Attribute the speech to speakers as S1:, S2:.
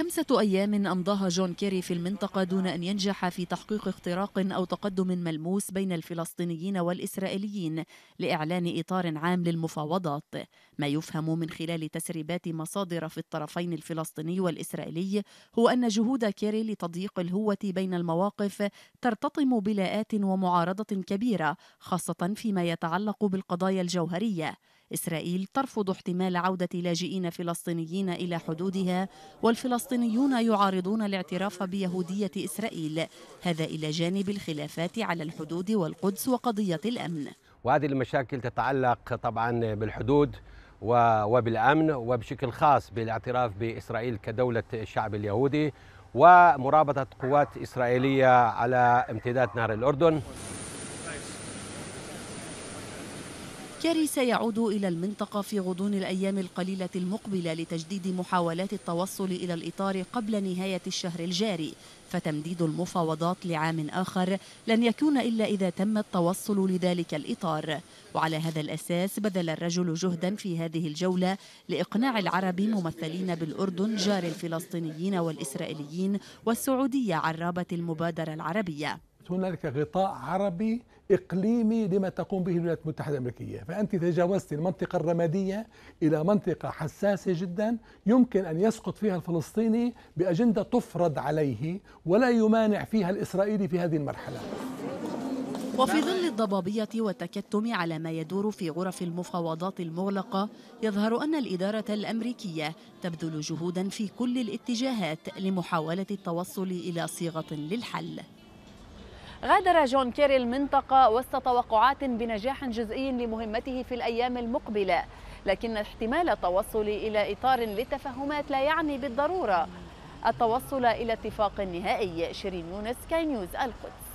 S1: خمسة أيام أمضاها جون كيري في المنطقة دون أن ينجح في تحقيق اختراق أو تقدم ملموس بين الفلسطينيين والإسرائيليين لإعلان إطار عام للمفاوضات ما يفهم من خلال تسريبات مصادر في الطرفين الفلسطيني والإسرائيلي هو أن جهود كيري لتضييق الهوة بين المواقف ترتطم بلاءات ومعارضة كبيرة خاصة فيما يتعلق بالقضايا الجوهرية إسرائيل ترفض احتمال عودة لاجئين فلسطينيين إلى حدودها والفلسطينيون يعارضون الاعتراف بيهودية إسرائيل هذا إلى جانب الخلافات على الحدود والقدس وقضية الأمن
S2: وهذه المشاكل تتعلق طبعا بالحدود وبالأمن وبشكل خاص بالاعتراف بإسرائيل كدولة الشعب اليهودي ومرابطة قوات إسرائيلية على امتداد نهر الأردن
S1: كاري سيعود إلى المنطقة في غضون الأيام القليلة المقبلة لتجديد محاولات التوصل إلى الإطار قبل نهاية الشهر الجاري فتمديد المفاوضات لعام آخر لن يكون إلا إذا تم التوصل لذلك الإطار وعلى هذا الأساس بذل الرجل جهدا في هذه الجولة لإقناع العرب ممثلين بالأردن جار الفلسطينيين والإسرائيليين والسعودية عن رابط
S3: المبادرة العربية هنالك غطاء عربي إقليمي لما تقوم به الولايات المتحدة الأمريكية فأنت تجاوزت المنطقة الرمادية إلى منطقة حساسة جدا يمكن أن يسقط فيها الفلسطيني بأجندة تفرض عليه ولا يمانع فيها الإسرائيلي في هذه المرحلة
S1: وفي ظل الضبابية والتكتم على ما يدور في غرف المفاوضات المغلقة يظهر أن الإدارة الأمريكية تبذل جهودا في كل الاتجاهات لمحاولة التوصل إلى صيغة للحل غادر جون كيري المنطقة وسط توقعات بنجاح جزئي لمهمته في الأيام المقبلة لكن احتمال التوصل إلى إطار للتفاهمات لا يعني بالضرورة التوصل إلى اتفاق نهائي شيرين يونس كاي نيوز القدس